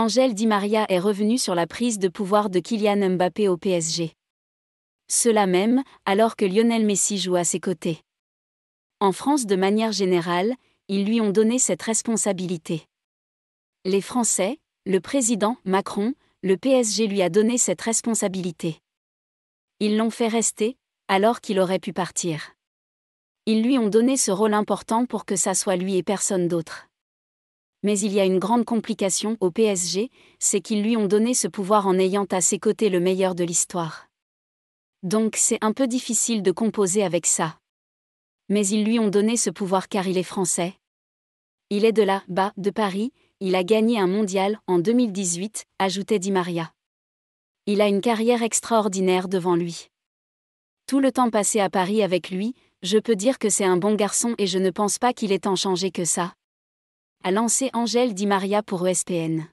Angèle Di Maria est revenu sur la prise de pouvoir de Kylian Mbappé au PSG. Cela même, alors que Lionel Messi joue à ses côtés. En France de manière générale, ils lui ont donné cette responsabilité. Les Français, le président Macron, le PSG lui a donné cette responsabilité. Ils l'ont fait rester, alors qu'il aurait pu partir. Ils lui ont donné ce rôle important pour que ça soit lui et personne d'autre. Mais il y a une grande complication au PSG, c'est qu'ils lui ont donné ce pouvoir en ayant à ses côtés le meilleur de l'histoire. Donc c'est un peu difficile de composer avec ça. Mais ils lui ont donné ce pouvoir car il est français. Il est de là, bas de Paris, il a gagné un mondial en 2018, ajoutait Di Maria. Il a une carrière extraordinaire devant lui. Tout le temps passé à Paris avec lui, je peux dire que c'est un bon garçon et je ne pense pas qu'il ait tant changé que ça a lancé Angèle Di Maria pour ESPN.